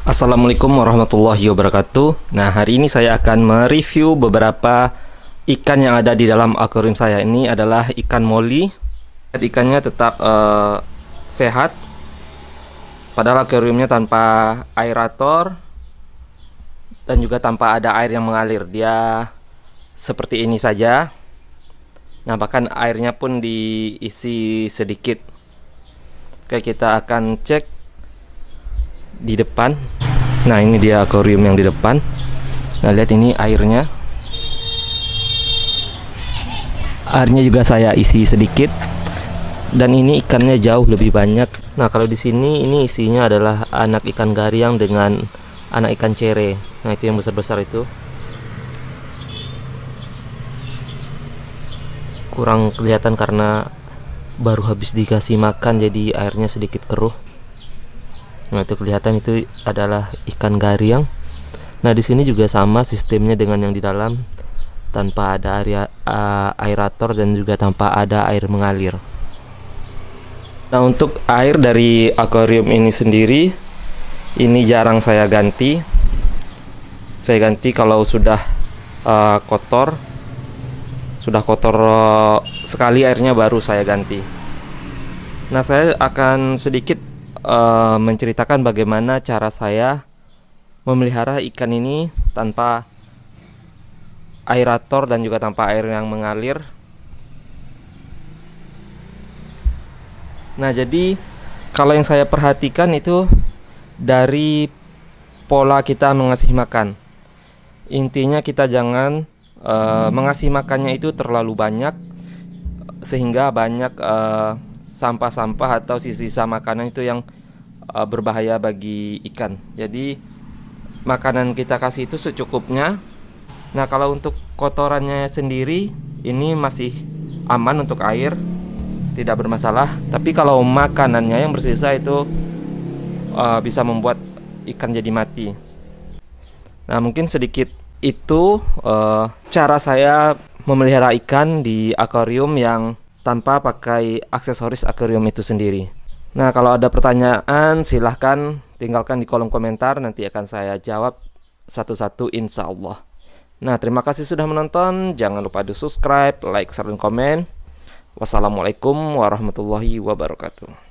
Assalamualaikum warahmatullahi wabarakatuh Nah hari ini saya akan mereview beberapa ikan yang ada di dalam akuarium saya Ini adalah ikan molly. Ikannya tetap uh, sehat Padahal akuariumnya tanpa aerator Dan juga tanpa ada air yang mengalir Dia seperti ini saja Nah bahkan airnya pun diisi sedikit Oke kita akan cek di depan nah ini dia akuarium yang di depan nah lihat ini airnya airnya juga saya isi sedikit dan ini ikannya jauh lebih banyak nah kalau di sini ini isinya adalah anak ikan gariang dengan anak ikan cere nah itu yang besar-besar itu kurang kelihatan karena baru habis dikasih makan jadi airnya sedikit keruh Nah, itu kelihatan itu adalah ikan gariang. Nah, di sini juga sama sistemnya dengan yang di dalam tanpa ada area uh, eh, aerator dan juga tanpa ada air mengalir. Nah, untuk air dari akuarium ini sendiri ini jarang saya ganti. Saya ganti kalau sudah uh, kotor. Sudah kotor eh, sekali airnya baru saya ganti. Nah, saya akan sedikit Eh, menceritakan bagaimana cara saya memelihara ikan ini tanpa aerator dan juga tanpa air yang mengalir. Nah, jadi kalau yang saya perhatikan itu dari pola kita mengasih makan. Intinya kita jangan uh, mengasih makannya itu terlalu banyak sehingga banyak uh, sampah-sampah atau sisa-sisa makanan itu yang uh, berbahaya bagi ikan. Jadi makanan kita kasih itu secukupnya. Nah, kalau untuk kotorannya sendiri ini masih aman untuk air, tidak bermasalah. Tapi kalau makanannya yang bersisa itu uh, bisa membuat ikan jadi mati. Nah, mungkin sedikit itu uh, cara saya memelihara ikan di akuarium yang tanpa pakai aksesoris akuarium itu sendiri. Nah, kalau ada pertanyaan silahkan tinggalkan di kolom komentar, nanti akan saya jawab satu-satu insya Allah. Nah, terima kasih sudah menonton. Jangan lupa di subscribe, like, share, dan komen. Wassalamualaikum warahmatullahi wabarakatuh.